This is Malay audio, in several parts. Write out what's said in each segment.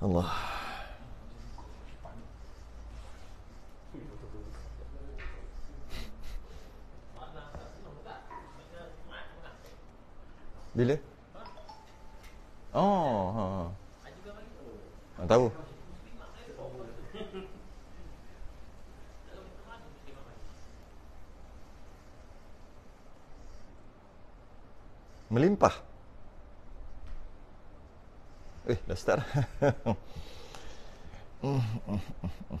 Allah. Bila? Oh, ha. ha. tahu. Melimpah. eh, mm, mm, mm,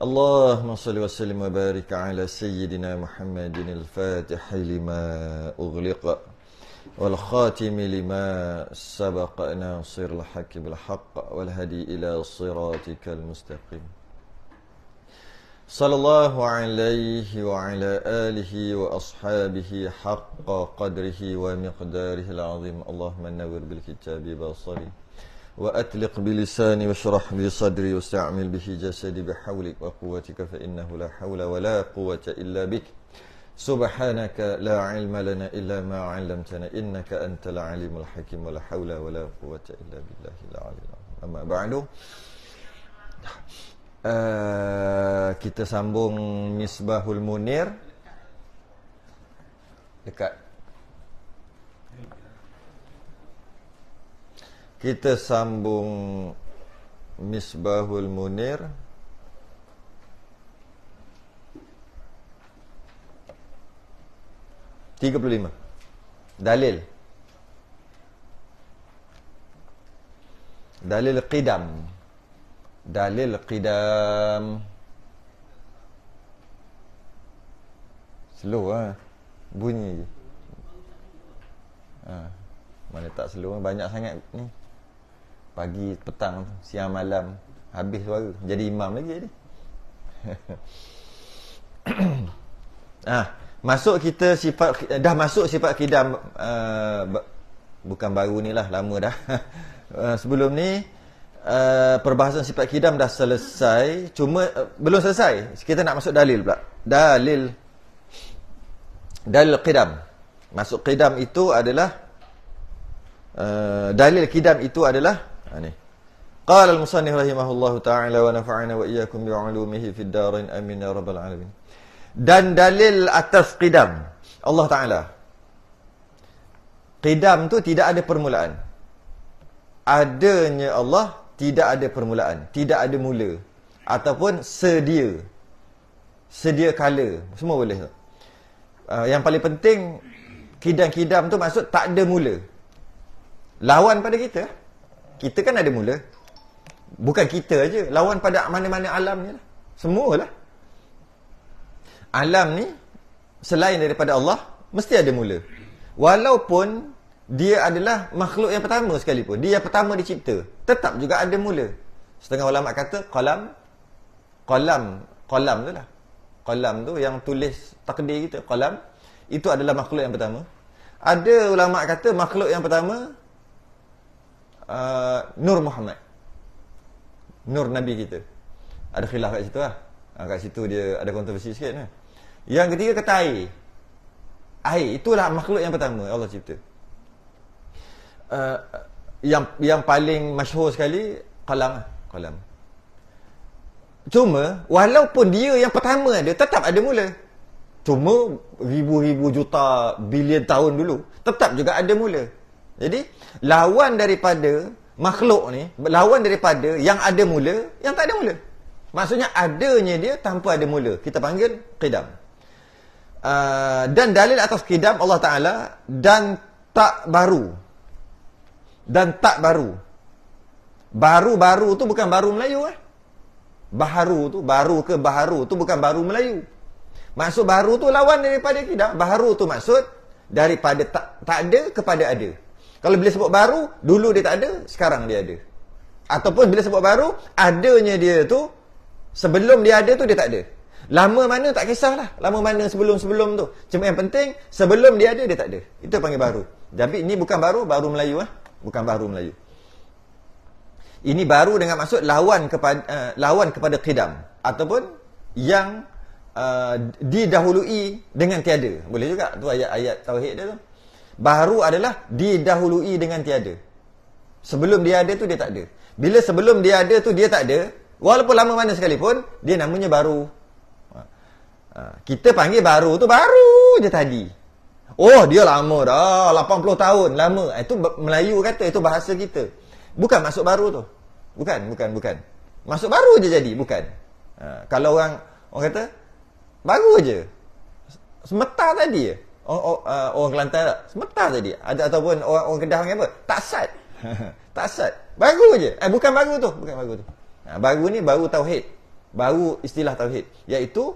اللهم صل وسلم وبارك على سيدنا محمد الفاتح لما أغلق والخاتم لما سبق ناصر الحق بالحق والهدي إلى صراطك المستقيم صلى الله عليه وعلى آله وأصحابه حق قدره ومقداره العظيم اللهم نور بالكتاب بصري وأتلق بلساني واشرح لي صدري واستعمل به جسدي بحولك وقوتك فإنه لا حول ولا قوة إلا بك سبحانك لا علم لنا إلا ما علمتنا إنك أنت العليم الحكيم ولا حول ولا قوة إلا بالله العلي العظيم أما بعد uh, kita sambung Misbahul Munir dekat kita sambung Misbahul Munir Tiga puluh lima Dalil Dalil Qidam Dalil Qidam Slow lah Bunyi ha. Mana tak slow ah. Banyak sangat ni hmm pagi, petang, siang, malam habis suara jadi imam lagi jadi. ah, masuk kita sifat dah masuk sifat kidam uh, ah, bukan baru ni lah lama dah. uh, sebelum ni uh, perbahasan sifat kidam dah selesai, cuma uh, belum selesai. Kita nak masuk dalil pula. Dalil dalil kidam. Masuk kidam itu adalah uh, dalil kidam itu adalah ini. Ah, Qala al-musannif rahimahullahu ta'ala wa nafa'ana wa iyyakum bi'ulumihi fid darin amin ya rabbal alamin. Dan dalil atas qidam Allah Ta'ala. Qidam tu tidak ada permulaan. Adanya Allah tidak ada permulaan, tidak ada mula ataupun sedia. Sedia kala, semua boleh. Uh, yang paling penting kidam-kidam tu maksud tak ada mula. Lawan pada kita kita kan ada mula bukan kita aja lawan pada mana-mana alam ni lah semualah alam ni selain daripada Allah mesti ada mula walaupun dia adalah makhluk yang pertama sekalipun dia yang pertama dicipta tetap juga ada mula setengah ulama kata qalam qalam qalam tu lah qalam tu yang tulis takdir kita qalam itu adalah makhluk yang pertama ada ulama kata makhluk yang pertama uh, Nur Muhammad Nur Nabi kita Ada khilaf kat situ lah uh, Kat situ dia ada kontroversi sikit lah. Yang ketiga kata air Air itulah makhluk yang pertama Allah cipta uh, Yang yang paling masyhur sekali Kalam lah Kalam Cuma walaupun dia yang pertama dia tetap ada mula Cuma ribu-ribu juta bilion tahun dulu Tetap juga ada mula jadi lawan daripada makhluk ni lawan daripada yang ada mula yang tak ada mula. Maksudnya adanya dia tanpa ada mula. Kita panggil qidam. Uh, dan dalil atas qidam Allah Taala dan tak baru. Dan tak baru. Baru-baru tu bukan baru Melayu eh. Baharu tu baru ke baharu tu bukan baru Melayu. Maksud baru tu lawan daripada qidam. Baharu tu maksud daripada tak tak ada kepada ada. Kalau bila sebut baru, dulu dia tak ada, sekarang dia ada. Ataupun bila sebut baru, adanya dia tu, sebelum dia ada tu dia tak ada. Lama mana tak kisahlah. Lama mana sebelum-sebelum tu. Cuma yang penting, sebelum dia ada, dia tak ada. Itu panggil baru. Tapi ini bukan baru, baru Melayu lah. Bukan baru Melayu. Ini baru dengan maksud lawan kepada, uh, lawan kepada qidam. Ataupun yang uh, didahului dengan tiada. Boleh juga tu ayat-ayat tauhid dia tu. Baru adalah didahului dengan tiada. Sebelum dia ada tu dia tak ada. Bila sebelum dia ada tu dia tak ada, walaupun lama mana sekalipun, dia namanya baru. Ha. Ha. Kita panggil baru tu baru je tadi. Oh dia lama dah, 80 tahun lama. Ha, itu Melayu kata, itu bahasa kita. Bukan masuk baru tu. Bukan, bukan, bukan. Masuk baru je jadi, bukan. Kalau orang, orang kata, baru je. Semeta tadi je. Oh, oh, uh, orang Kelantan tak? Semetah tadi. Ada ataupun orang, orang Kedah apa? Tak sat. tak sat. Baru je. Eh bukan baru tu, bukan baru tu. Ha, baru ni baru tauhid. Baru istilah tauhid iaitu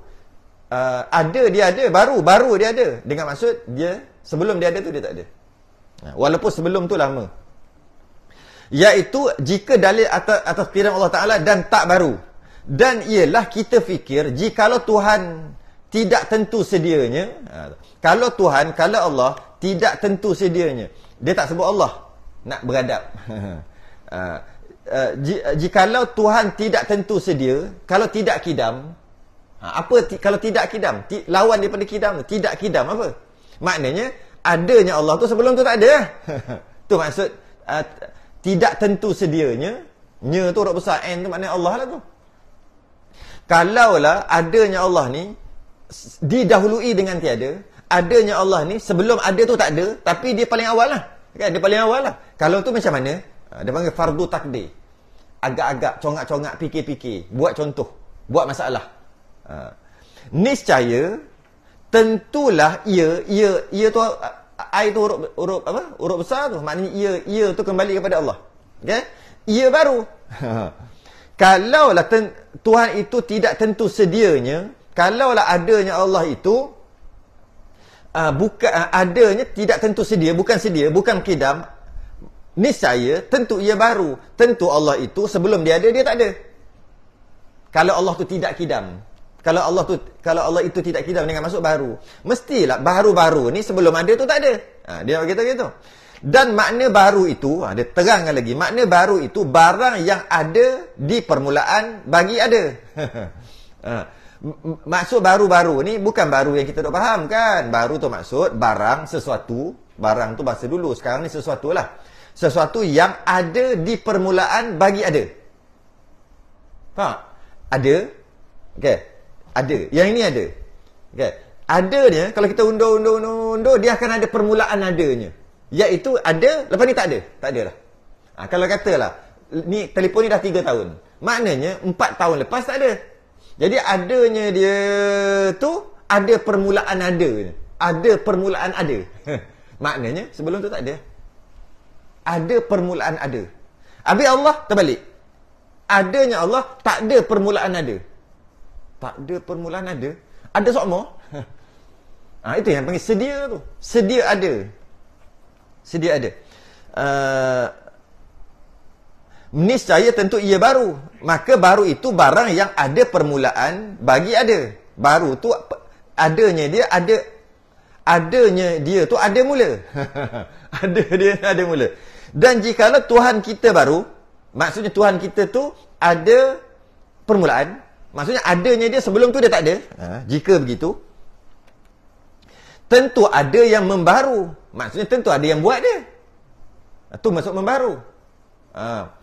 uh, ada dia ada, baru baru dia ada. Dengan maksud dia sebelum dia ada tu dia tak ada. Ha, walaupun sebelum tu lama. Iaitu jika dalil atas, atas firman Allah Taala dan tak baru. Dan ialah kita fikir jikalau Tuhan tidak tentu sedianya, kalau Tuhan, kalau Allah, tidak tentu sedianya. Dia tak sebut Allah nak beradab. uh, uh, jikalau Tuhan tidak tentu sedia, kalau tidak kidam, ah, apa ti, kalau tidak kidam? Ti, lawan daripada kidam. Tidak kidam apa? Maknanya, adanya Allah tu sebelum tu tak ada. tu maksud, uh, tidak tentu sedianya, nya tu orang besar, N tu maknanya Allah lah tu. Kalaulah adanya Allah ni, didahului dengan tiada, adanya Allah ni sebelum ada tu tak ada tapi dia paling awal lah kan dia paling awal lah kalau tu macam mana ah, dia panggil fardu takdir agak-agak congak-congak fikir-fikir buat contoh buat masalah ah. niscaya tentulah ia ia ia tu ah, ai tu huruf, huruf apa huruf besar tu maknanya ia ia tu kembali kepada Allah okey ia baru kalaulah ten, Tuhan itu tidak tentu sedianya kalaulah adanya Allah itu uh, buka, uh, adanya tidak tentu sedia, bukan sedia, bukan kidam. Ni saya tentu ia baru. Tentu Allah itu sebelum dia ada, dia tak ada. Kalau Allah tu tidak kidam. Kalau Allah tu kalau Allah itu tidak kidam dengan masuk baru. Mestilah baru-baru ni sebelum ada tu tak ada. Ha, dia kata gitu. Dan makna baru itu, ha, dia terangkan lagi. Makna baru itu barang yang ada di permulaan bagi ada. ha maksud baru-baru ni bukan baru yang kita dok faham kan baru tu maksud barang sesuatu barang tu bahasa dulu sekarang ni sesuatu lah sesuatu yang ada di permulaan bagi ada faham ada okay ada yang ini ada okay adanya kalau kita undur undur undur undur dia akan ada permulaan adanya iaitu ada lepas ni tak ada tak ada lah ha, kalau katalah ni telefon ni dah 3 tahun maknanya 4 tahun lepas tak ada jadi adanya dia tu ada permulaan ada. Ada permulaan ada. Maknanya sebelum tu tak ada. Ada permulaan ada. Abi Allah terbalik. Adanya Allah tak ada permulaan ada. Tak ada permulaan ada. Ada sokmo. ha, itu yang panggil sedia tu. Sedia ada. Sedia ada. Uh, niscaya tentu ia baru maka baru itu barang yang ada permulaan bagi ada baru tu adanya dia ada adanya dia tu ada mula ada dia ada mula dan jikalau Tuhan kita baru maksudnya Tuhan kita tu ada permulaan maksudnya adanya dia sebelum tu dia tak ada ha, jika begitu tentu ada yang membaru maksudnya tentu ada yang buat dia ha, tu masuk membaru ha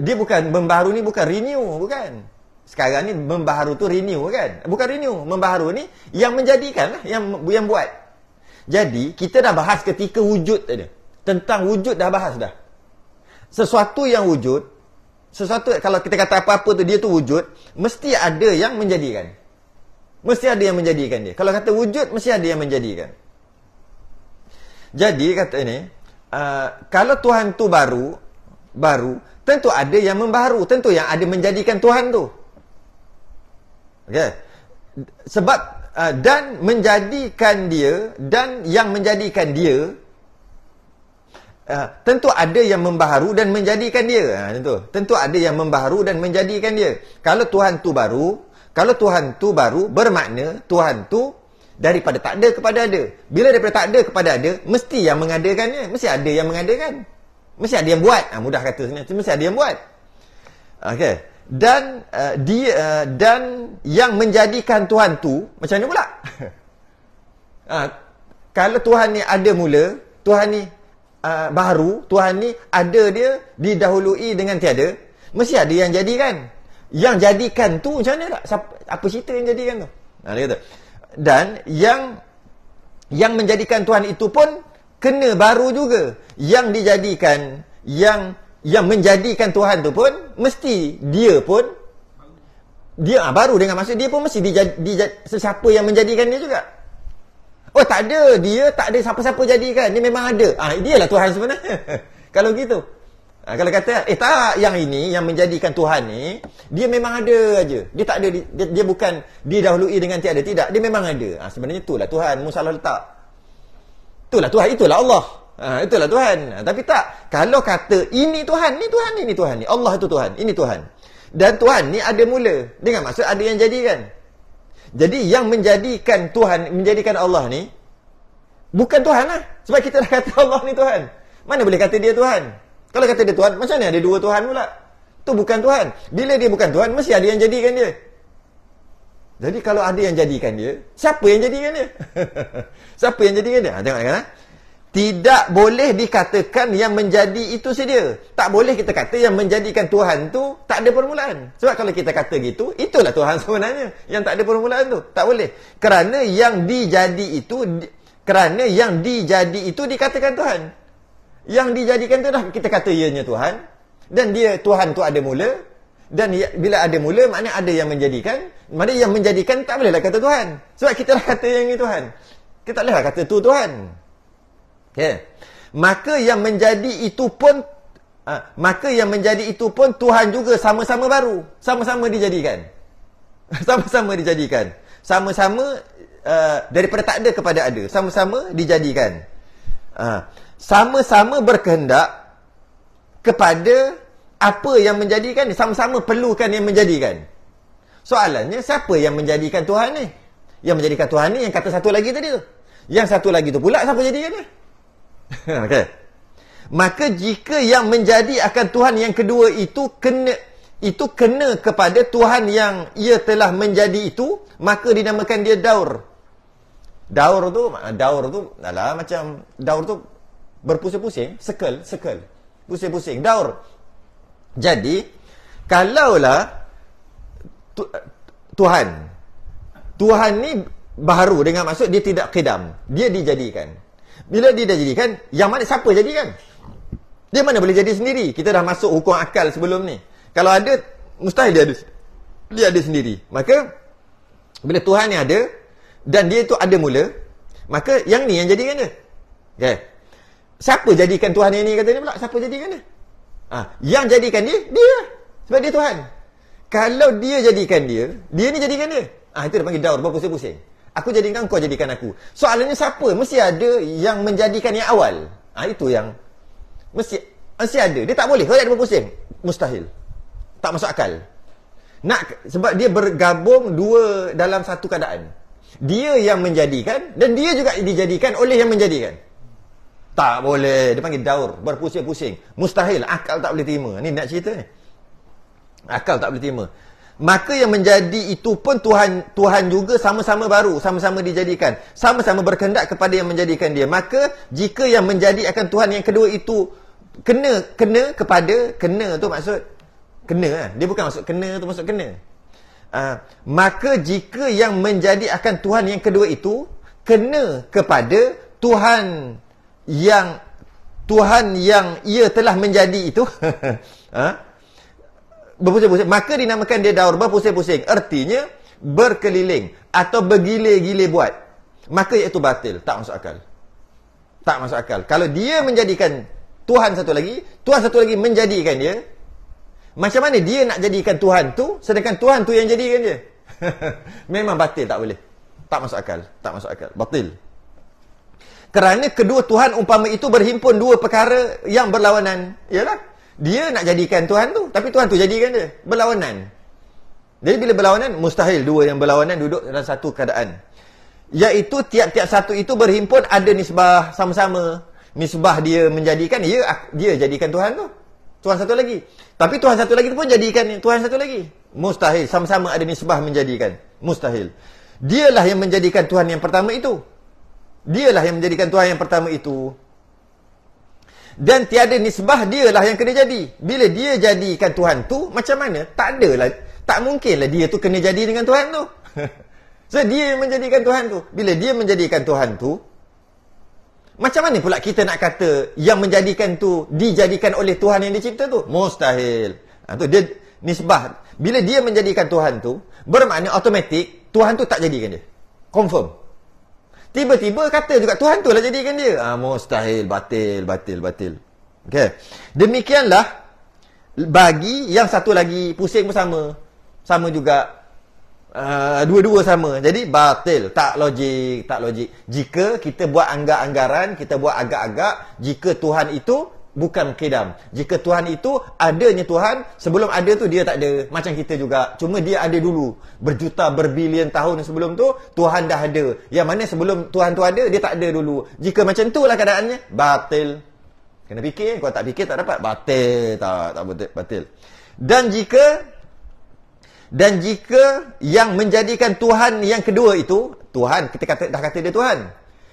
dia bukan membaharu ni bukan renew bukan sekarang ni membaharu tu renew kan bukan renew membaharu ni yang menjadikan yang yang buat jadi kita dah bahas ketika wujud tadi tentang wujud dah bahas dah sesuatu yang wujud sesuatu kalau kita kata apa-apa tu dia tu wujud mesti ada yang menjadikan mesti ada yang menjadikan dia kalau kata wujud mesti ada yang menjadikan jadi kata ni uh, eh, kalau Tuhan tu baru baru Tentu ada yang membaru, tentu yang ada menjadikan Tuhan tu. Okey. Sebab uh, dan menjadikan dia dan yang menjadikan dia uh, tentu ada yang membaru dan menjadikan dia. Ha tentu. Tentu ada yang membaru dan menjadikan dia. Kalau Tuhan tu baru, kalau Tuhan tu baru bermakna Tuhan tu daripada tak ada kepada ada. Bila daripada tak ada kepada ada, mesti yang mengadakannya, mesti ada yang mengadakan mesti ada yang buat ah, mudah kata sebenarnya mesti ada yang buat okey dan uh, eh, di uh, eh, dan yang menjadikan tuhan tu macam mana pula ah, kalau tuhan ni ada mula tuhan ni uh, baru tuhan ni ada dia didahului dengan tiada mesti ada yang jadi kan yang jadikan tu macam mana tak Siapa, apa cerita yang jadikan tu ah, dia kata dan yang yang menjadikan tuhan itu pun kena baru juga yang dijadikan yang yang menjadikan Tuhan tu pun mesti dia pun dia ha, baru dengan maksud dia pun mesti dia, dia, sesiapa yang menjadikan dia juga oh tak ada dia tak ada siapa-siapa jadikan dia memang ada ah ha, dialah Tuhan sebenarnya kalau gitu ha, kalau kata eh tak yang ini yang menjadikan Tuhan ni dia memang ada aja dia tak ada dia, dia bukan didahului dengan tiada tidak dia memang ada ha, sebenarnya itulah Tuhan musalah letak Itulah Tuhan, itulah Allah. Ha, itulah Tuhan. Ha, tapi tak, kalau kata ini Tuhan, ni Tuhan, ini Tuhan, ni Allah itu Tuhan, ini Tuhan. Dan Tuhan ni ada mula. Dengan maksud ada yang jadi kan? Jadi yang menjadikan Tuhan, menjadikan Allah ni, bukan Tuhan lah. Sebab kita dah kata Allah ni Tuhan. Mana boleh kata dia Tuhan? Kalau kata dia Tuhan, macam mana ada dua Tuhan pula? Tu bukan Tuhan. Bila dia bukan Tuhan, mesti ada yang jadikan dia. Jadi kalau ada yang jadikan dia, siapa yang jadikan dia? siapa yang jadikan dia? Ha, tengok kan? Ha? Tidak boleh dikatakan yang menjadi itu si dia. Tak boleh kita kata yang menjadikan Tuhan tu tak ada permulaan. Sebab kalau kita kata gitu, itulah Tuhan sebenarnya. Yang tak ada permulaan tu. Tak boleh. Kerana yang dijadi itu, kerana yang dijadi itu dikatakan Tuhan. Yang dijadikan tu dah kita kata ianya Tuhan. Dan dia Tuhan tu ada mula, dan ya, bila ada mula maknanya ada yang menjadikan mana yang menjadikan tak bolehlah kata Tuhan sebab kita lah kata yang ini Tuhan kita tak bolehlah kata tu Tuhan okay. Ya. maka yang menjadi itu pun ha, maka yang menjadi itu pun Tuhan juga sama-sama baru sama-sama dijadikan sama-sama dijadikan sama-sama uh, daripada tak ada kepada ada sama-sama dijadikan ha, sama-sama berkehendak kepada apa yang menjadikan ni? Sama-sama perlukan yang menjadikan. Soalannya, siapa yang menjadikan Tuhan ni? Yang menjadikan Tuhan ni, yang kata satu lagi tadi tu. Yang satu lagi tu pula, siapa jadikan dia? okay. Maka jika yang menjadi akan Tuhan yang kedua itu kena itu kena kepada Tuhan yang ia telah menjadi itu, maka dinamakan dia daur. Daur tu, daur tu adalah macam, daur tu berpusing-pusing, sekel sekel Pusing-pusing, daur. Jadi, kalaulah tu, Tuhan. Tuhan ni baru dengan maksud dia tidak kidam. Dia dijadikan. Bila dia dijadikan, yang mana siapa jadikan? Dia mana boleh jadi sendiri? Kita dah masuk hukum akal sebelum ni. Kalau ada, mustahil dia ada. Dia ada sendiri. Maka, bila Tuhan ni ada, dan dia tu ada mula, maka yang ni yang jadikan dia. Okay. Siapa jadikan Tuhan ini kata ni pula? Siapa jadikan dia? Ha, yang jadikan dia, dia. Sebab dia Tuhan. Kalau dia jadikan dia, dia ni jadikan dia. Ah ha, itu dia panggil daur, berpusing-pusing. Aku jadikan kau jadikan aku. Soalannya siapa? Mesti ada yang menjadikan yang awal. Ah ha, itu yang mesti mesti ada. Dia tak boleh. Kalau dia berpusing, mustahil. Tak masuk akal. Nak sebab dia bergabung dua dalam satu keadaan. Dia yang menjadikan dan dia juga dijadikan oleh yang menjadikan. Tak boleh. Dia panggil daur. Berpusing-pusing. Mustahil. Akal tak boleh terima. Ni nak cerita ni. Akal tak boleh terima. Maka yang menjadi itu pun Tuhan Tuhan juga sama-sama baru. Sama-sama dijadikan. Sama-sama berkendak kepada yang menjadikan dia. Maka jika yang menjadi akan Tuhan yang kedua itu kena kena kepada kena tu maksud kena lah. dia bukan maksud kena tu maksud kena uh, maka jika yang menjadi akan Tuhan yang kedua itu kena kepada Tuhan yang Tuhan yang ia telah menjadi itu ha? berpusing-pusing maka dinamakan dia daur berpusing-pusing artinya berkeliling atau bergile-gile buat maka iaitu batil tak masuk akal tak masuk akal kalau dia menjadikan Tuhan satu lagi Tuhan satu lagi menjadikan dia macam mana dia nak jadikan Tuhan tu sedangkan Tuhan tu yang jadikan dia memang batil tak boleh tak masuk akal tak masuk akal batil kerana kedua Tuhan umpama itu berhimpun dua perkara yang berlawanan. Yalah. Dia nak jadikan Tuhan tu, tapi Tuhan tu jadikan dia. Berlawanan. Jadi bila berlawanan, mustahil dua yang berlawanan duduk dalam satu keadaan. Iaitu tiap-tiap satu itu berhimpun ada nisbah sama-sama. Nisbah dia menjadikan, ya, dia jadikan Tuhan tu. Tuhan satu lagi. Tapi Tuhan satu lagi tu pun jadikan Tuhan satu lagi. Mustahil. Sama-sama ada nisbah menjadikan. Mustahil. Dialah yang menjadikan Tuhan yang pertama itu. Dialah yang menjadikan Tuhan yang pertama itu. Dan tiada nisbah dialah yang kena jadi. Bila dia jadikan Tuhan tu, macam mana? Tak adalah. Tak mungkinlah dia tu kena jadi dengan Tuhan tu. so, dia yang menjadikan Tuhan tu. Bila dia menjadikan Tuhan tu, macam mana pula kita nak kata yang menjadikan tu dijadikan oleh Tuhan yang dicipta tu? Mustahil. Ha, tu dia nisbah. Bila dia menjadikan Tuhan tu, bermakna otomatik Tuhan tu tak jadikan dia. Confirm. Tiba-tiba kata juga Tuhan tu lah jadikan dia. Ah, mustahil, batil, batil, batil. Okay. Demikianlah bagi yang satu lagi pusing pun sama. Sama juga. Ah, dua-dua uh, sama. Jadi batil. Tak logik. Tak logik. Jika kita buat anggar anggaran, kita buat agak-agak. Jika Tuhan itu bukan qidam jika Tuhan itu adanya Tuhan sebelum ada tu dia tak ada macam kita juga cuma dia ada dulu berjuta berbilion tahun sebelum tu Tuhan dah ada yang mana sebelum Tuhan tu ada dia tak ada dulu jika macam tu lah keadaannya batil kena fikir kalau tak fikir tak dapat batil tak, tak batil, batil dan jika dan jika yang menjadikan Tuhan yang kedua itu Tuhan kita kata, dah kata dia Tuhan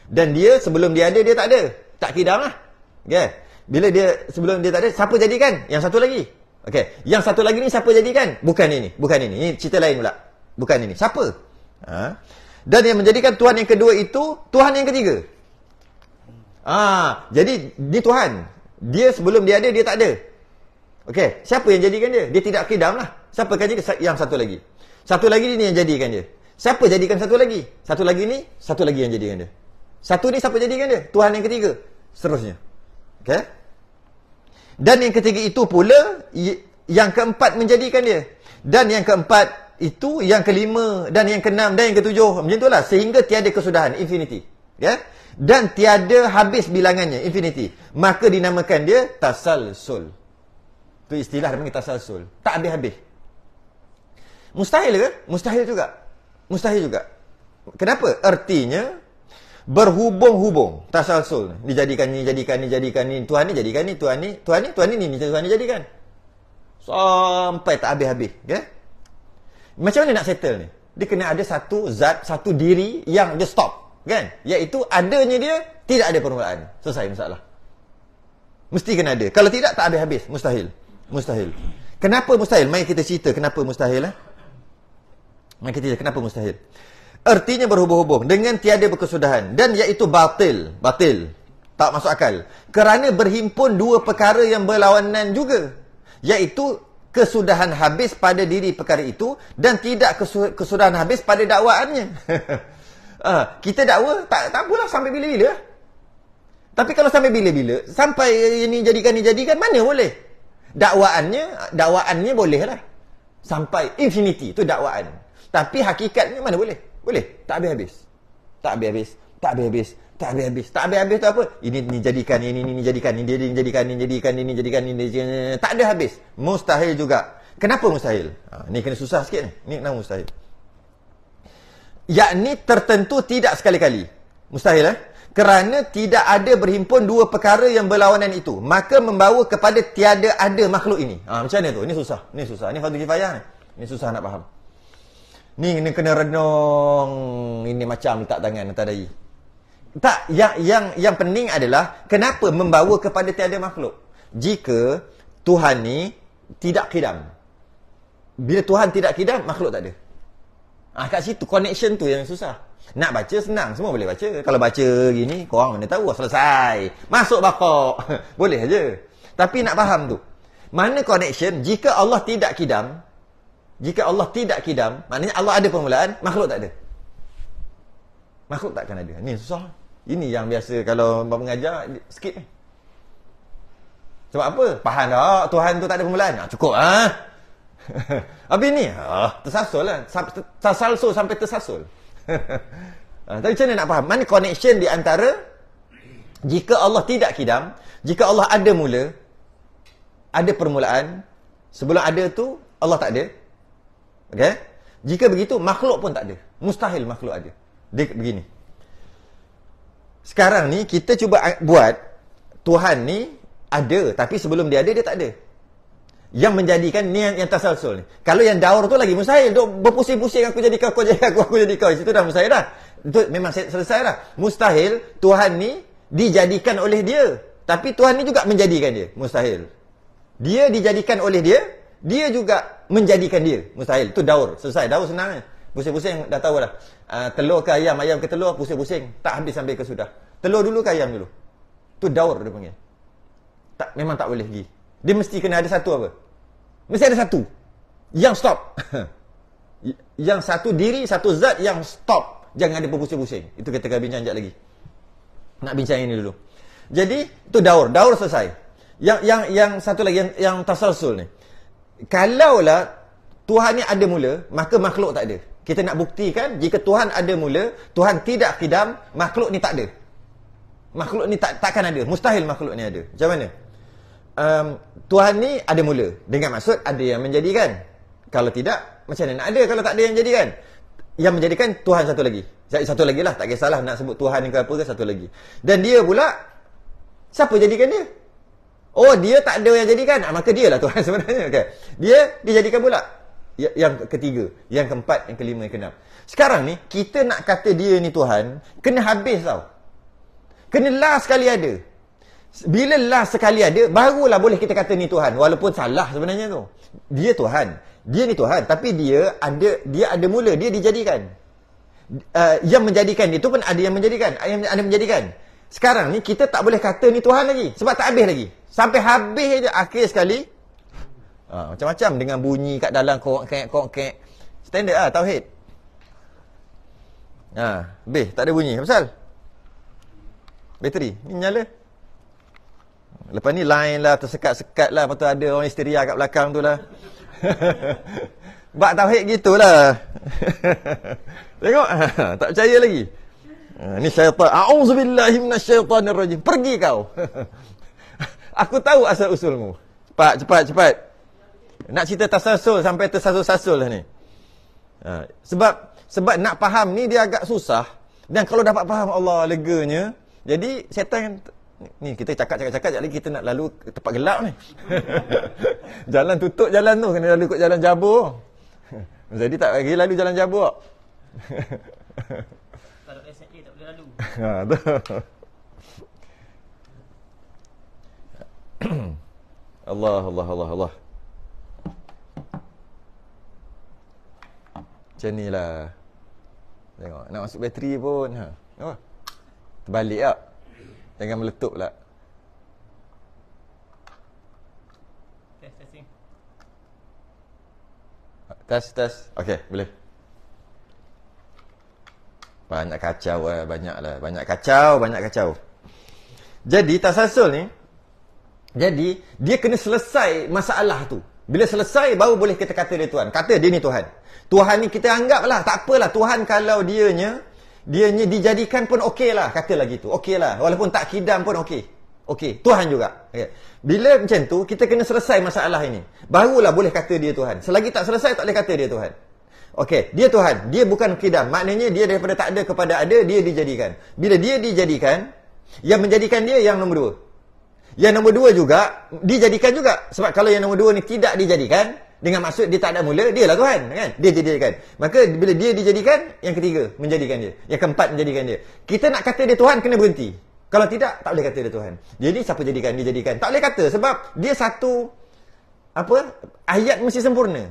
dan dia sebelum dia ada dia tak ada tak kidam lah okay. Bila dia sebelum dia tak ada, siapa jadikan? Yang satu lagi. Okey. Yang satu lagi ni siapa jadikan? Bukan ini, bukan ini. Ini cerita lain pula. Bukan ini. Siapa? Ha? Dan yang menjadikan tuhan yang kedua itu tuhan yang ketiga. Ah, ha, jadi di tuhan. Dia sebelum dia ada, dia tak ada. Okey. Siapa yang jadikan dia? Dia tidak lah. Siapa kan dia yang satu lagi? Satu lagi ni yang jadikan dia. Siapa jadikan satu lagi? Satu lagi ni, satu lagi yang jadikan dia. Satu ni siapa jadikan dia? Tuhan yang ketiga. Seterusnya. Okey. Dan yang ketiga itu pula yang keempat menjadikan dia. Dan yang keempat itu yang kelima dan yang keenam dan yang ketujuh. Macam itulah sehingga tiada kesudahan infinity. Ya. Yeah? Dan tiada habis bilangannya infinity. Maka dinamakan dia tasal tasalsul. Itu istilah dia panggil tasalsul. Tak habis-habis. Mustahil ke? Mustahil juga. Mustahil juga. Kenapa? Ertinya berhubung-hubung tasalsul ni jadikan ni jadikan ni jadikan ni tuhan ni jadikan ni tuhan ni tuhan ni tuhan ni ni tuhan ni jadikan sampai tak habis-habis okay? Ya? macam mana nak settle ni dia kena ada satu zat satu diri yang dia stop kan iaitu adanya dia tidak ada permulaan selesai masalah mesti kena ada kalau tidak tak habis-habis mustahil mustahil kenapa mustahil mari kita cerita kenapa mustahil eh? mari kita cerita kenapa mustahil Ertinya berhubung-hubung dengan tiada berkesudahan dan iaitu batil, batil. Tak masuk akal. Kerana berhimpun dua perkara yang berlawanan juga. Iaitu kesudahan habis pada diri perkara itu dan tidak kesudahan habis pada dakwaannya. Ah, kita dakwa tak tak apalah sampai bila-bila. Tapi kalau sampai bila-bila, sampai ini jadikan ini jadikan mana boleh? Dakwaannya, dakwaannya bolehlah. Sampai infinity itu dakwaan. Tapi hakikatnya mana boleh? Boleh? Tak habis-habis. Tak habis-habis. Tak habis-habis. Tak habis-habis. Tak habis-habis tu apa? Ini ni jadikan, ini ni jadikan, ini ni jadikan, ini jadikan, ini jadikan, ini jadikan. Tak ada habis. Mustahil juga. Kenapa mustahil? Ha, ni kena susah sikit ni. Ni kenapa mustahil? Yakni tertentu tidak sekali-kali. Mustahil eh? Kerana tidak ada berhimpun dua perkara yang berlawanan itu. Maka membawa kepada tiada ada makhluk ini. Ha, macam mana tu? Ini susah. Ini susah. Ini Fadu Kifayah ni. Ini susah nak faham. Ni ni kena renung ini macam letak tangan entah dari. Tak yang yang yang pening adalah kenapa membawa kepada tiada makhluk. Jika Tuhan ni tidak kidam. Bila Tuhan tidak kidam, makhluk tak ada. Ah kat situ connection tu yang susah. Nak baca senang Semua boleh baca Kalau baca gini Korang mana tahu Selesai Masuk bakok Boleh aja. Tapi nak faham tu Mana connection Jika Allah tidak kidam jika Allah tidak kidam, maknanya Allah ada permulaan, makhluk tak ada. Makhluk takkan ada. Ini susah. Ini yang biasa kalau bapak mengajar, skip. Sebab apa? Faham tak? Tuhan tu tak ada permulaan. Ah, cukup. Ha? Habis ni, ah, tersasul lah. Tersasul sampai tersasul. ah, tapi macam mana nak faham? Mana connection di antara jika Allah tidak kidam, jika Allah ada mula, ada permulaan, sebelum ada tu, Allah tak ada. Okey? Jika begitu makhluk pun tak ada. Mustahil makhluk ada. Dia begini. Sekarang ni kita cuba buat Tuhan ni ada tapi sebelum dia ada dia tak ada. Yang menjadikan ni yang, yang tasalsul ni. Kalau yang daur tu lagi mustahil duk berpusing-pusing aku jadi kau kau jadi aku aku jadi kau. Itu dah mustahil dah. Itu memang selesai dah. Mustahil Tuhan ni dijadikan oleh dia. Tapi Tuhan ni juga menjadikan dia. Mustahil. Dia dijadikan oleh dia, dia juga menjadikan dia mustahil tu daur selesai daur senang eh? pusing-pusing dah tahu dah uh, ah, telur ke ayam ayam ke telur pusing-pusing tak habis sampai ke sudah telur dulu ke ayam dulu tu daur dia panggil tak, memang tak boleh pergi dia mesti kena ada satu apa mesti ada satu yang stop yang satu diri satu zat yang stop jangan ada pusing-pusing itu kita akan bincang sekejap lagi nak bincang ini dulu jadi tu daur daur selesai yang yang yang satu lagi yang, yang tasalsul ni kalaulah Tuhan ni ada mula, maka makhluk tak ada. Kita nak buktikan jika Tuhan ada mula, Tuhan tidak kidam, makhluk ni tak ada. Makhluk ni tak takkan ada. Mustahil makhluk ni ada. Macam mana? Um, Tuhan ni ada mula. Dengan maksud ada yang menjadikan. Kalau tidak, macam mana nak ada kalau tak ada yang jadikan? Yang menjadikan Tuhan satu lagi. Satu lagi lah. Tak kisahlah nak sebut Tuhan ke apa ke satu lagi. Dan dia pula, siapa jadikan dia? Oh, dia tak ada yang jadikan. Ah, maka lah Tuhan sebenarnya. Okay. Dia dijadikan pula. Ya, yang ketiga, yang keempat, yang kelima, yang keenam. Sekarang ni, kita nak kata dia ni Tuhan, kena habis tau. Kena last sekali ada. Bila last sekali ada, barulah boleh kita kata ni Tuhan. Walaupun salah sebenarnya tu. Dia Tuhan. Dia ni Tuhan. Tapi dia ada dia ada mula. Dia dijadikan. Uh, yang menjadikan itu pun ada yang menjadikan. Ada yang menjadikan. Ada menjadikan. Sekarang ni kita tak boleh kata ni Tuhan lagi Sebab tak habis lagi Sampai habis je Akhir sekali ha, Macam-macam dengan bunyi kat dalam Korok-korok-korok Standard lah Tauhid ha, Habis tak ada bunyi apa sal? Bateri Ni nyala Lepas ni line lah Tersekat-sekat lah Lepas ada orang isteria kat belakang tu lah Bak Tauhid gitulah Tengok Tak percaya lagi Ah, ni syaitan. A'udzubillahi minasyaitanirrajim. Pergi kau. Aku tahu asal usulmu. Cepat, cepat, cepat. Nak cerita tasasul sampai tersasul-sasul lah ni. Ah, sebab sebab nak faham ni dia agak susah. Dan kalau dapat faham Allah leganya. Jadi syaitan ni kita cakap-cakap-cakap Jadi kita nak lalu tempat gelap ni. jalan tutup jalan tu kena lalu ikut jalan jabur. Jadi tak lagi lalu jalan jabur. А, ha, да. Allah, Allah. Аллах, Аллах. Macam lah. Tengok, nak masuk bateri pun. Ha. Apa? Terbalik tak? Lah. Jangan meletup lah. Test, test. Test, test. Okay, boleh. Banyak kacau lah, eh, banyak lah. Banyak kacau, banyak kacau. Jadi, tasasul ni, jadi, dia kena selesai masalah tu. Bila selesai, baru boleh kita kata dia Tuhan. Kata dia ni Tuhan. Tuhan ni kita anggap lah, tak apalah. Tuhan kalau dianya, dianya dijadikan pun okey lah. Kata lagi tu, okey lah. Walaupun tak kidam pun okey. Okey, Tuhan juga. Okay. Bila macam tu, kita kena selesai masalah ini. Barulah boleh kata dia Tuhan. Selagi tak selesai, tak boleh kata dia Tuhan. Okey, dia Tuhan. Dia bukan kidam. Maknanya dia daripada tak ada kepada ada, dia dijadikan. Bila dia dijadikan, yang menjadikan dia yang nombor dua. Yang nombor dua juga, dijadikan juga. Sebab kalau yang nombor dua ni tidak dijadikan, dengan maksud dia tak ada mula, dia lah Tuhan. Kan? Dia dijadikan. Maka bila dia dijadikan, yang ketiga menjadikan dia. Yang keempat menjadikan dia. Kita nak kata dia Tuhan, kena berhenti. Kalau tidak, tak boleh kata dia Tuhan. Jadi siapa jadikan, dia jadikan. Tak boleh kata sebab dia satu apa ayat mesti sempurna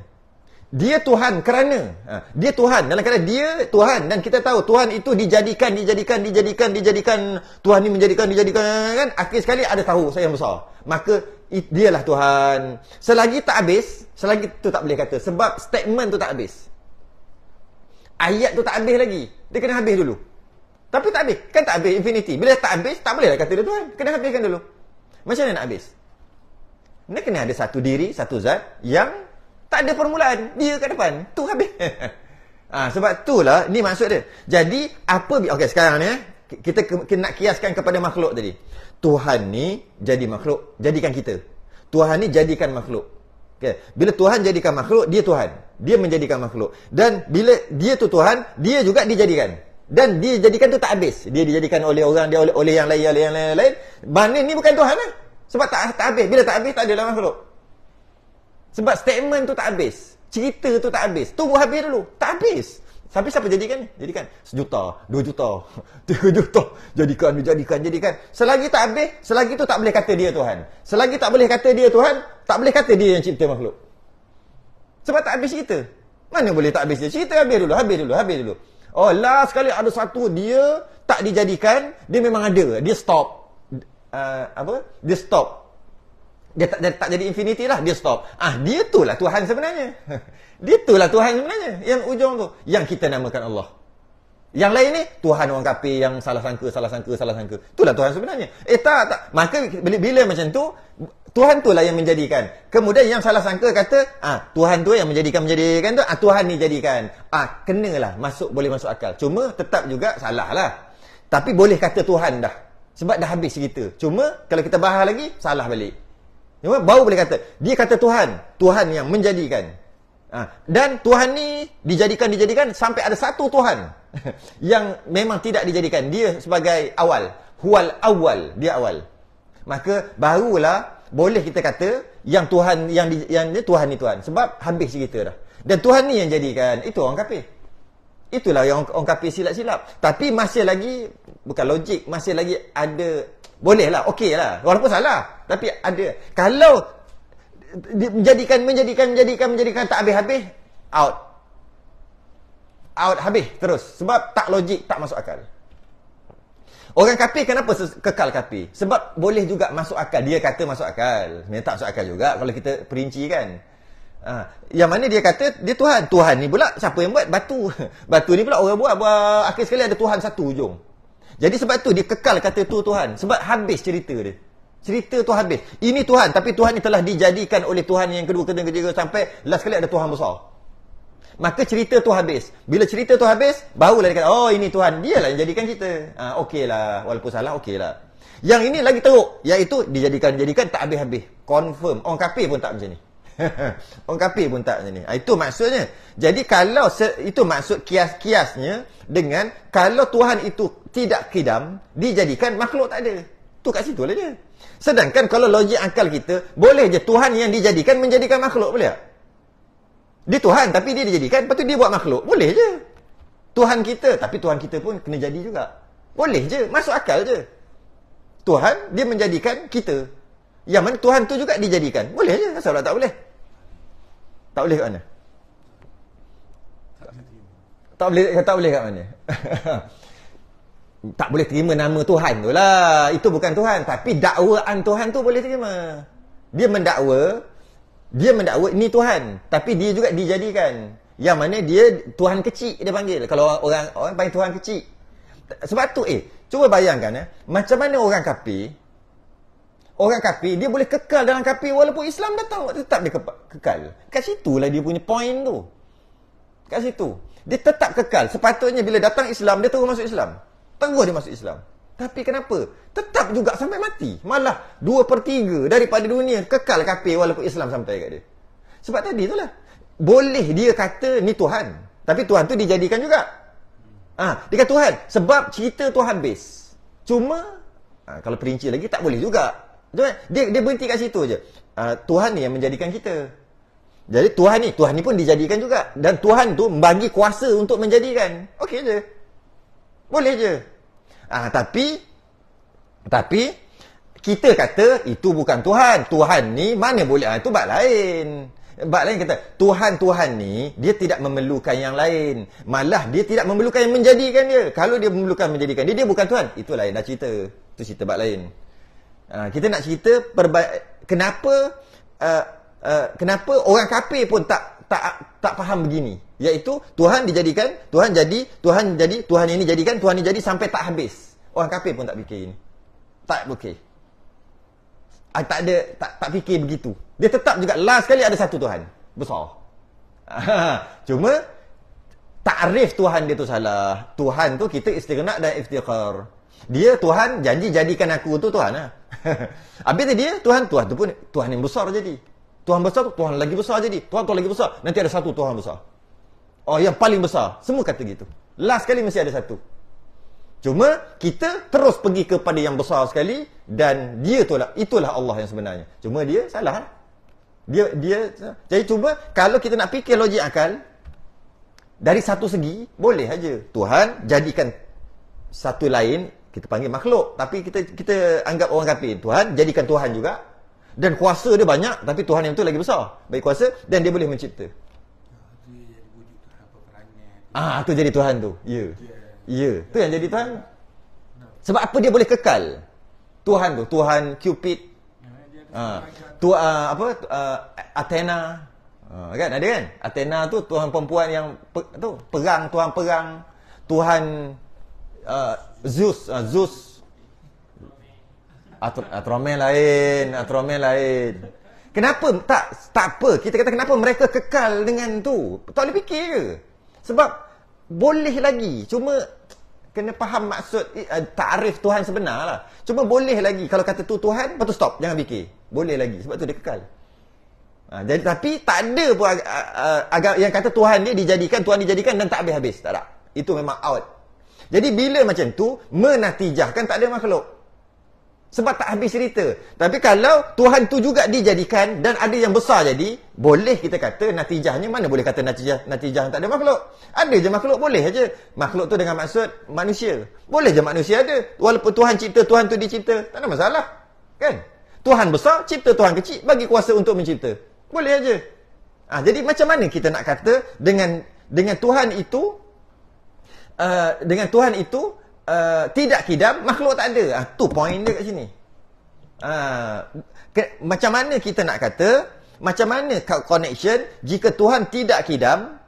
dia Tuhan kerana ha, dia Tuhan dalam keadaan dia Tuhan dan kita tahu Tuhan itu dijadikan dijadikan dijadikan dijadikan Tuhan ini menjadikan dijadikan kan akhir sekali ada tahu saya yang besar maka dialah Tuhan selagi tak habis selagi itu tak boleh kata sebab statement tu tak habis ayat tu tak habis lagi dia kena habis dulu tapi tak habis kan tak habis infinity bila tak habis tak boleh lah kata dia Tuhan kena habiskan dulu macam mana nak habis dia kena ada satu diri satu zat yang tak ada permulaan. Dia kat depan. Tu habis. ha, sebab itulah. Ni maksud dia. Jadi, apa... Okey, sekarang ni. Eh, kita nak kiaskan kepada makhluk tadi. Tuhan ni jadi makhluk. Jadikan kita. Tuhan ni jadikan makhluk. Okay. Bila Tuhan jadikan makhluk, dia Tuhan. Dia menjadikan makhluk. Dan bila dia tu Tuhan, dia juga dijadikan. Dan dia jadikan tu tak habis. Dia dijadikan oleh orang, dia oleh, oleh yang lain, oleh yang lain, lain. Mana ni bukan Tuhan lah. Sebab tak, tak habis. Bila tak habis, tak ada makhluk. Sebab statement tu tak habis. Cerita tu tak habis. Tunggu habis dulu. Tak habis. Tapi siapa jadikan ni? Jadikan sejuta, dua juta, tiga juta. Jadikan, jadikan, jadikan. Selagi tak habis, selagi tu tak boleh kata dia Tuhan. Selagi tak boleh kata dia Tuhan, tak boleh kata dia yang cipta makhluk. Sebab tak habis cerita. Mana boleh tak habis dia? Cerita habis dulu, habis dulu, habis dulu. Oh, last sekali ada satu dia tak dijadikan, dia memang ada. Dia stop. Uh, apa? Dia stop dia tak, tak jadi infinity lah dia stop ah dia tu lah Tuhan sebenarnya dia tu lah Tuhan sebenarnya yang ujung tu yang kita namakan Allah yang lain ni Tuhan orang kapi yang salah sangka salah sangka salah sangka itulah Tuhan sebenarnya eh tak tak maka bila, bila macam tu Tuhan tu lah yang menjadikan kemudian yang salah sangka kata ah Tuhan tu yang menjadikan menjadikan tu ah Tuhan ni jadikan ah kena lah, masuk boleh masuk akal cuma tetap juga salah lah tapi boleh kata Tuhan dah sebab dah habis cerita cuma kalau kita bahas lagi salah balik Ya, baru boleh kata. Dia kata Tuhan. Tuhan yang menjadikan. Ha. Dan Tuhan ni dijadikan-dijadikan sampai ada satu Tuhan. yang memang tidak dijadikan. Dia sebagai awal. Hual awal. Dia awal. Maka barulah boleh kita kata yang Tuhan yang di, yang ni Tuhan ni Tuhan sebab habis cerita dah. Dan Tuhan ni yang jadikan itu orang kafir. Itulah yang orang, orang kafir silap-silap. Tapi masih lagi bukan logik, masih lagi ada boleh lah okey lah walaupun salah tapi ada kalau menjadikan menjadikan menjadikan menjadikan tak habis-habis out out habis terus sebab tak logik tak masuk akal Orang kapi kenapa kekal kapi? Sebab boleh juga masuk akal. Dia kata masuk akal. Sebenarnya tak masuk akal juga kalau kita perinci kan. Ha. Yang mana dia kata dia Tuhan. Tuhan ni pula siapa yang buat? Batu. Batu ni pula orang buat. buat. Akhir sekali ada Tuhan satu hujung. Jadi sebab tu dia kekal kata tu Tuhan. Sebab habis cerita dia. Cerita tu habis. Ini Tuhan. Tapi Tuhan ni telah dijadikan oleh Tuhan yang kedua, ketiga, ketiga sampai last kali ada Tuhan besar. Maka cerita tu habis. Bila cerita tu habis, barulah dia kata, oh ini Tuhan. dia lah yang jadikan cerita. Ah, lah Walaupun salah, lah Yang ini lagi teruk. Iaitu dijadikan-jadikan tak habis-habis. Confirm. Orang kapir pun tak macam ni. Orang kapir pun tak macam ni. Ha, itu maksudnya. Jadi kalau itu maksud kias-kiasnya dengan kalau Tuhan itu tidak kidam dijadikan makhluk tak ada. Tu kat situ lah dia. Sedangkan kalau logik akal kita, boleh je Tuhan yang dijadikan menjadikan makhluk boleh tak? Dia Tuhan tapi dia dijadikan, lepas tu dia buat makhluk. Boleh je. Tuhan kita tapi Tuhan kita pun kena jadi juga. Boleh je, masuk akal je. Tuhan dia menjadikan kita. Yang mana Tuhan tu juga dijadikan. Boleh je, asal tak boleh. Tak boleh kat mana? Tak boleh, tak boleh kat mana? tak boleh terima nama Tuhan tu lah. Itu bukan Tuhan. Tapi dakwaan Tuhan tu boleh terima. Dia mendakwa. Dia mendakwa ni Tuhan. Tapi dia juga dijadikan. Yang mana dia Tuhan kecil dia panggil. Kalau orang orang, orang panggil Tuhan kecil. Sebab tu eh. Cuba bayangkan eh. Macam mana orang kapi. Orang kapi dia boleh kekal dalam kapi walaupun Islam datang. Tetap dia kekal. Kat situ lah dia punya point tu. Kat situ. Dia tetap kekal. Sepatutnya bila datang Islam dia terus masuk Islam. Terus dia masuk Islam Tapi kenapa? Tetap juga sampai mati Malah dua per 3 daripada dunia Kekal kapir walaupun Islam sampai kat dia Sebab tadi tu lah Boleh dia kata ni Tuhan Tapi Tuhan tu dijadikan juga Ah, ha, Dia kata Tuhan Sebab cerita tu habis Cuma ha, Kalau perinci lagi tak boleh juga Tuhan, dia, dia berhenti kat situ je ha, Tuhan ni yang menjadikan kita jadi Tuhan ni, Tuhan ni pun dijadikan juga. Dan Tuhan tu bagi kuasa untuk menjadikan. Okey je. Boleh je. Ha, tapi, tapi, kita kata itu bukan Tuhan. Tuhan ni mana boleh? Ha, itu bak lain. Bak lain kata, Tuhan-Tuhan ni, dia tidak memerlukan yang lain. Malah dia tidak memerlukan yang menjadikan dia. Kalau dia memerlukan menjadikan dia, dia bukan Tuhan. Itu lain dah cerita. Itu cerita bak lain. Ha, kita nak cerita perba- kenapa uh, uh, kenapa orang kafir pun tak tak tak faham begini iaitu Tuhan dijadikan Tuhan jadi Tuhan jadi Tuhan ini jadikan Tuhan ini jadi sampai tak habis orang kafir pun tak fikir ini tak okey ah, tak ada tak tak fikir begitu dia tetap juga last sekali ada satu Tuhan besar cuma takrif Tuhan dia tu salah Tuhan tu kita istighna' dan iftikhar dia Tuhan janji jadikan aku tu Tuhan lah. Habis dia Tuhan Tuhan tu pun Tuhan yang besar jadi. Tuhan besar tu Tuhan lagi besar jadi. Tuhan tu lagi besar. Nanti ada satu Tuhan besar. Oh yang paling besar. Semua kata gitu. Last sekali mesti ada satu. Cuma kita terus pergi kepada yang besar sekali dan dia tu lah, itulah Allah yang sebenarnya. Cuma dia salah. Dia dia jadi cuba kalau kita nak fikir logik akal dari satu segi boleh aja Tuhan jadikan satu lain kita panggil makhluk tapi kita kita anggap orang kafir Tuhan jadikan Tuhan juga dan kuasa dia banyak tapi Tuhan yang tu lagi besar baik kuasa dan dia boleh mencipta ah tu jadi Tuhan tu ya yeah. ya yeah. tu yang jadi Tuhan sebab apa dia boleh kekal Tuhan tu Tuhan Cupid ya, ah tu uh, apa uh, Athena uh, kan ada kan Athena tu Tuhan perempuan yang per, tu perang Tuhan perang Tuhan uh, Zeus uh, Zeus Atromel aturamen lain, atromel lain. Kenapa tak tak apa? Kita kata kenapa mereka kekal dengan tu? Tak boleh fikir ke? Sebab boleh lagi. Cuma kena faham maksud uh, takrif Tuhan sebenar lah. Cuma boleh lagi. Kalau kata tu Tuhan, patut stop. Jangan fikir. Boleh lagi. Sebab tu dia kekal. Ha, jadi tapi tak ada pun uh, uh, agak yang kata Tuhan dia dijadikan Tuhan dijadikan dan tak habis-habis tak ada itu memang out jadi bila macam tu menatijahkan tak ada makhluk sebab tak habis cerita. Tapi kalau Tuhan tu juga dijadikan dan ada yang besar jadi, boleh kita kata natijahnya, mana boleh kata natijah, natijah tak ada makhluk. Ada je makhluk, boleh aja. Makhluk tu dengan maksud manusia. Boleh je manusia ada. Walaupun Tuhan cipta, Tuhan tu dicipta. Tak ada masalah. Kan? Tuhan besar, cipta Tuhan kecil, bagi kuasa untuk mencipta. Boleh aja. Ah, jadi macam mana kita nak kata dengan dengan Tuhan itu uh, dengan Tuhan itu Eh, tidak kidam makhluk tak ada ah tu point dia kat sini ah ke, macam mana kita nak kata macam mana connection jika Tuhan tidak kidam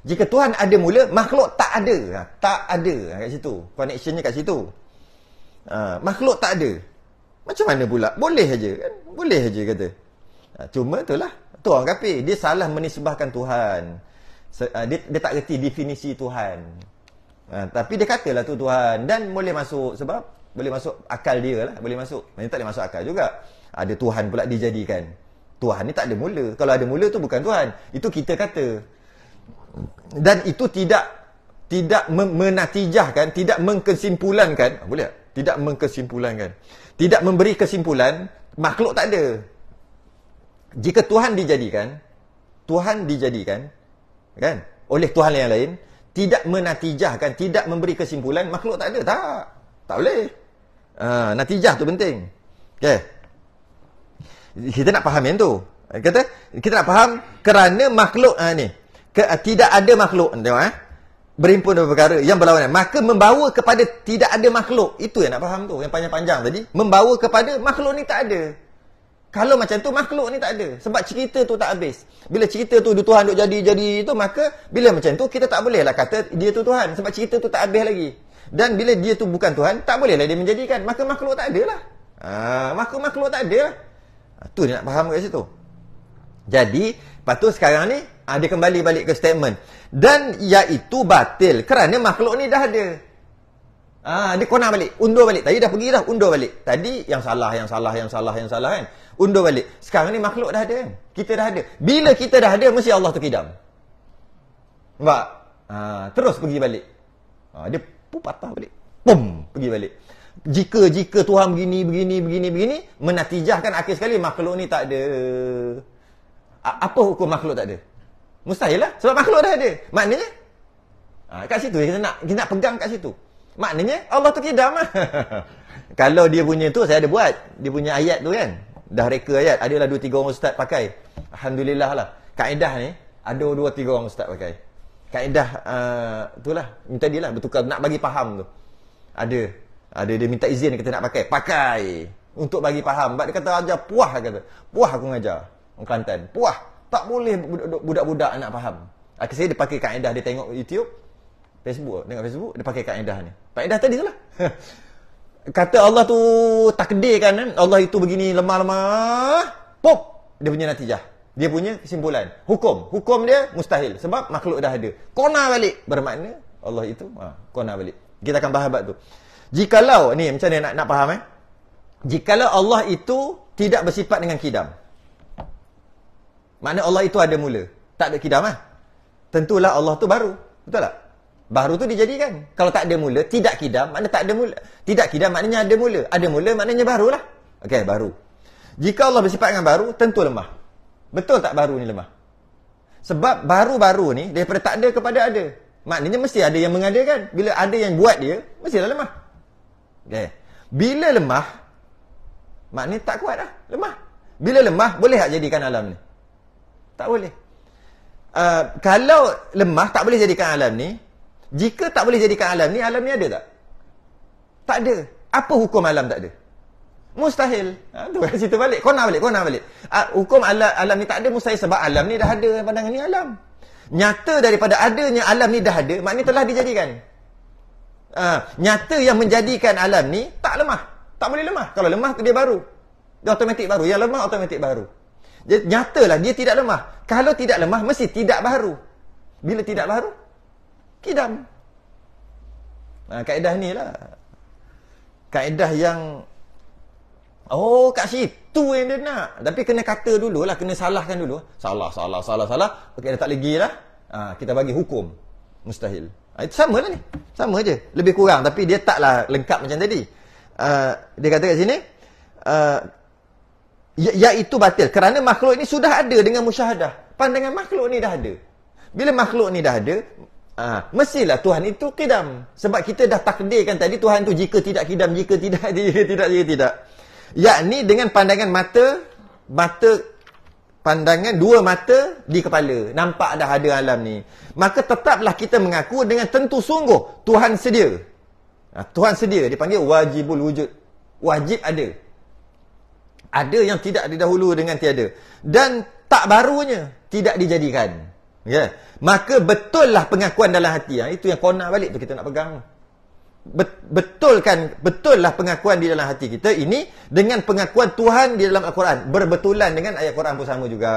jika Tuhan ada mula makhluk tak ada ah, tak ada ah, kat situ connectionnya kat situ ah, makhluk tak ada macam mana pula boleh aja kan boleh aja kata ah, cuma itulah tu orang kafir dia salah menisbahkan Tuhan ah, dia, dia tak reti definisi Tuhan. Ha, tapi dia katalah tu Tuhan dan boleh masuk sebab boleh masuk akal dia lah, boleh masuk. Maksudnya tak boleh masuk akal juga. Ha, ada Tuhan pula dijadikan. Tuhan ni tak ada mula. Kalau ada mula tu bukan Tuhan. Itu kita kata. Dan itu tidak tidak menatijahkan, tidak mengkesimpulankan, ha, boleh tak? Tidak mengkesimpulankan. Tidak memberi kesimpulan, makhluk tak ada. Jika Tuhan dijadikan, Tuhan dijadikan, kan? Oleh Tuhan yang lain, tidak menatijahkan, tidak memberi kesimpulan, makhluk tak ada. Tak. Tak boleh. Uh, natijah tu penting. Okay. Kita nak faham yang tu. Eh, kata, kita nak faham kerana makhluk uh, ni. Ke, eh, tidak ada makhluk. Tengok eh. Berimpun dengan perkara yang berlawanan. Eh. Maka membawa kepada tidak ada makhluk. Itu yang nak faham tu. Yang panjang-panjang tadi. Membawa kepada makhluk ni tak ada. Kalau macam tu makhluk ni tak ada sebab cerita tu tak habis. Bila cerita tu Tuhan duk jadi jadi tu maka bila macam tu kita tak boleh lah kata dia tu Tuhan sebab cerita tu tak habis lagi. Dan bila dia tu bukan Tuhan tak boleh lah dia menjadikan maka ha, makhluk tak ada lah. Ah makhluk makhluk tak ada. lah. Tu dia nak faham kat situ. Jadi patut sekarang ni ada ha, kembali balik ke statement dan iaitu batil kerana makhluk ni dah ada. Ah, ha, dia konar balik, undur balik. Tadi dah pergi dah, undur balik. Tadi yang salah, yang salah, yang salah, yang salah kan. Undur balik. Sekarang ni makhluk dah ada. Kan? Kita dah ada. Bila kita dah ada, mesti Allah tu kidam. Nampak? Ha, terus pergi balik. Ha, dia pun patah balik. Pum! Pergi balik. Jika, jika Tuhan begini, begini, begini, begini, menatijahkan akhir sekali makhluk ni tak ada. A- apa hukum makhluk tak ada? Mustahil lah. Sebab makhluk dah ada. Maknanya, ha, kat situ kita nak, kita nak pegang kat situ. Maknanya Allah tu kidam lah. Kalau dia punya tu saya ada buat. Dia punya ayat tu kan. Dah reka ayat. Adalah dua tiga orang ustaz pakai. Alhamdulillah lah. Kaedah ni ada dua tiga orang ustaz pakai. Kaedah uh, tu lah. Minta dia lah bertukar. Nak bagi faham tu. Ada. Ada dia minta izin kita nak pakai. Pakai. Untuk bagi faham. Sebab dia kata ajar puah dia kata. Puah aku ngajar. Orang Kelantan. Puah. Tak boleh budak-budak nak faham. Akhirnya dia pakai kaedah dia tengok YouTube. Facebook Dengan Facebook Dia pakai kaedah ni Kaedah tadi tu lah Kata Allah tu Takdir kan Allah itu begini Lemah-lemah Pop Dia punya natijah Dia punya kesimpulan Hukum Hukum dia mustahil Sebab makhluk dah ada Kona balik Bermakna Allah itu ha, Kona balik Kita akan bahas tu Jikalau Ni macam mana nak, nak faham eh Jikalau Allah itu Tidak bersifat dengan kidam Makna Allah itu ada mula Tak ada kidam lah eh? Tentulah Allah tu baru Betul tak? Baru tu dijadikan. Kalau tak ada mula, tidak kidam, maknanya tak ada mula. Tidak kidam maknanya ada mula. Ada mula maknanya barulah. Okey, baru. Jika Allah bersifat dengan baru, tentu lemah. Betul tak baru ni lemah? Sebab baru-baru ni, daripada tak ada kepada ada. Maknanya mesti ada yang mengadakan. Bila ada yang buat dia, mestilah lemah. Okay. Bila lemah, maknanya tak kuat lah. Lemah. Bila lemah, boleh tak jadikan alam ni? Tak boleh. Uh, kalau lemah, tak boleh jadikan alam ni, jika tak boleh jadikan alam ni, alam ni ada tak? Tak ada. Apa hukum alam tak ada? Mustahil. Itu ha, kan cerita balik. Kau nak balik, kau nak balik. Ha, hukum alam, alam ni tak ada mustahil sebab alam ni dah ada. Pandangan ni alam. Nyata daripada adanya alam ni dah ada, maknanya telah dijadikan. Ha, nyata yang menjadikan alam ni tak lemah. Tak boleh lemah. Kalau lemah dia baru. Dia otomatik baru. Yang lemah otomatik baru. Dia, nyatalah dia tidak lemah. Kalau tidak lemah, mesti tidak baru. Bila tidak baru, kidam. Ha, kaedah ni lah. Kaedah yang, oh kat situ yang dia nak. Tapi kena kata dulu lah, kena salahkan dulu. Salah, salah, salah, salah. Okey, dah tak lagi lah. Ha, kita bagi hukum. Mustahil. Ha, itu sama lah ni. Sama je. Lebih kurang. Tapi dia taklah lengkap macam tadi. Ha, dia kata kat sini, ha, itu batil. Kerana makhluk ini sudah ada dengan musyahadah. Pandangan makhluk ini dah ada. Bila makhluk ini dah ada, Ah, ha, mestilah Tuhan itu kidam. Sebab kita dah takdirkan tadi Tuhan tu jika tidak kidam, jika tidak jika tidak jika tidak. Yakni dengan pandangan mata mata pandangan dua mata di kepala nampak dah ada alam ni. Maka tetaplah kita mengaku dengan tentu sungguh Tuhan sedia. Ha, Tuhan sedia dipanggil wajibul wujud. Wajib ada. Ada yang tidak didahulu dengan tiada dan tak barunya tidak dijadikan. Yeah. Maka betullah pengakuan dalam hati. Ha? Itu yang kona balik tu kita nak pegang. Bet betulkan, betullah pengakuan di dalam hati kita ini dengan pengakuan Tuhan di dalam Al-Quran. Berbetulan dengan ayat Al-Quran pun sama juga.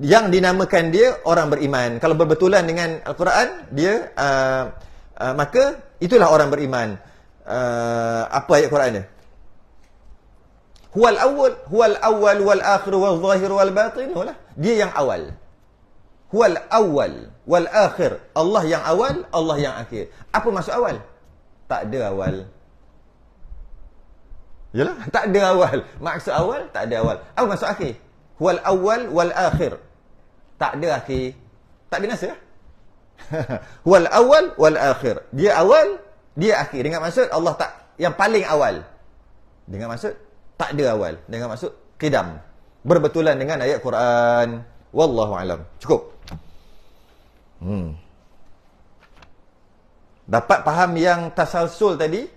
Yang dinamakan dia orang beriman. Kalau berbetulan dengan Al-Quran, dia uh, uh, maka itulah orang beriman. Uh, apa ayat Al-Quran dia? Huwal awal, huwal awal, wal akhir, wal zahir, wal batin. Dia Dia yang awal. Huwal awal wal akhir. Allah yang awal, Allah yang akhir. Apa maksud awal? Tak ada awal. Yalah, tak ada awal. Maksud awal, tak ada awal. Apa maksud akhir? Huwal awal wal akhir. Tak ada akhir. Tak binasa lah. Huwal awal wal akhir. Dia awal, dia akhir. Dengan maksud Allah tak yang paling awal. Dengan maksud tak ada awal. Dengan maksud kidam. Berbetulan dengan ayat Quran. Wallahu alam. Cukup. Hmm. Dapat faham yang tasalsul tadi?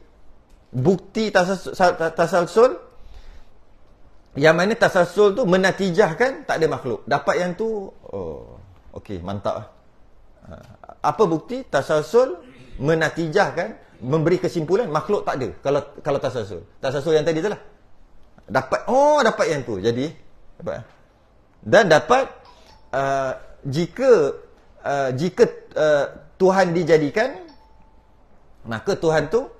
Bukti tasalsul, tasalsul yang mana tasasul tu menatijahkan tak ada makhluk. Dapat yang tu, oh, okey, mantap. Ah, apa bukti tasasul menatijahkan, memberi kesimpulan makhluk tak ada kalau kalau tasasul. Tasasul yang tadi tu lah. Dapat, oh, dapat yang tu. Jadi, dapat. Dan dapat Uh, jika uh, jika uh, Tuhan dijadikan maka Tuhan tu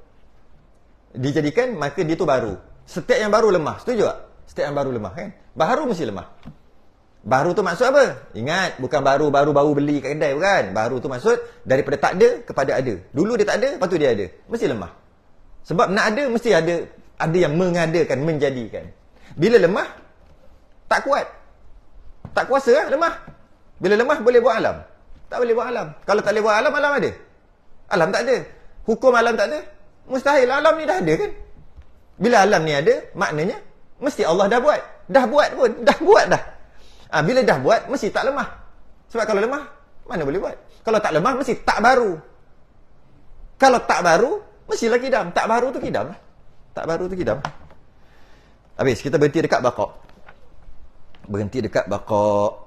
dijadikan maka dia tu baru setiap yang baru lemah setuju tak setiap yang baru lemah kan baru mesti lemah baru tu maksud apa ingat bukan baru baru baru beli kat kedai bukan baru tu maksud daripada tak ada kepada ada dulu dia tak ada lepas tu dia ada mesti lemah sebab nak ada mesti ada ada yang mengadakan menjadikan bila lemah tak kuat tak kuasa lah, lemah. Bila lemah, boleh buat alam. Tak boleh buat alam. Kalau tak boleh buat alam, alam ada? Alam tak ada. Hukum alam tak ada? Mustahil. Alam ni dah ada kan? Bila alam ni ada, maknanya, mesti Allah dah buat. Dah buat pun. Dah buat dah. Ha, bila dah buat, mesti tak lemah. Sebab kalau lemah, mana boleh buat? Kalau tak lemah, mesti tak baru. Kalau tak baru, mesti lagi dam. Tak baru tu kidam. Lah. Tak baru tu kidam. Lah. Habis, kita berhenti dekat bakok berhenti dekat baqa